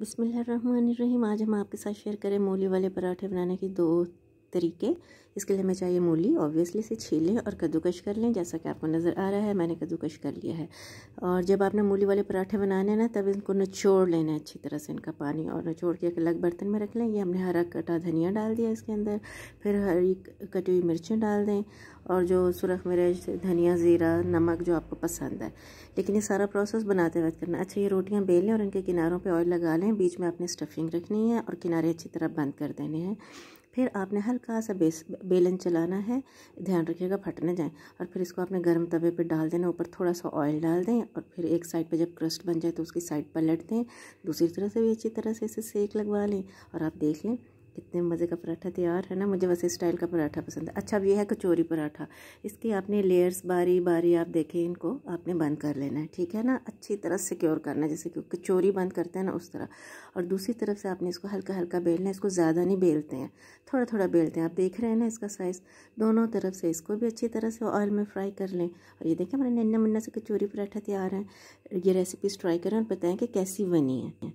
बिसमीम आज हम आपके साथ शेयर करें मूली वाले पराठे बनाने की दो तरीके इसके लिए हमें चाहिए मूली ऑब्वियसली इसे छीलें और कद्दूकश कर लें जैसा कि आपको नज़र आ रहा है मैंने कद्दूकश कर लिया है और जब आपने मूली वाले पराठे बनाने ना तब इनको निचोड़ लेना है अच्छी तरह से इनका पानी और निचोड़ के एक अलग बर्तन में रख लें ये हमने हरा कटा धनिया डाल दिया इसके अंदर फिर हरी कटी हुई मिर्चें डाल दें और जो सुरख मिर्च धनिया ज़ीरा नमक जो आपको पसंद है लेकिन ये सारा प्रोसेस बनाते वक्त करना अच्छा ये रोटियाँ बेलें और इनके किनारों पर ऑयल लगा लें बीच में आपने स्टफिंग रखनी है और किनारे अच्छी तरह बंद कर देने हैं फिर आपने हल्का सा बेस बेलन चलाना है ध्यान रखिएगा फट ना जाए और फिर इसको आपने गर्म तवे पे डाल देना ऊपर थोड़ा सा ऑयल डाल दें और फिर एक साइड पे जब क्रस्ट बन जाए तो उसकी साइड पलट दें दूसरी तरह से भी अच्छी तरह से इसे सेक लगवा लें और आप देख लें कितने मज़े का पराठा तैयार है ना मुझे वैसे स्टाइल का पराठा पसंद है अच्छा अब ये है कचोरी पराठा इसके आपने लेयर्स बारी बारी आप देखें इनको आपने बंद कर लेना है ठीक है ना अच्छी तरह सिक्योर करना है जैसे कि कचोरी बंद करते हैं ना उस तरह और दूसरी तरफ से आपने इसको हल्का हल्का बेलना है इसको ज़्यादा नहीं बेलते हैं थोड़ा थोड़ा बेलते हैं आप देख रहे हैं ना इसका साइज़ दोनों तरफ से इसको भी अच्छी तरह से ऑयल में फ्राई कर लें और ये देखें हमारे नन्ना मुन्ना से कचोरी पराठा तैयार है ये रेसिपीज़ ट्राई करें और बताएँ कि कैसी बनी है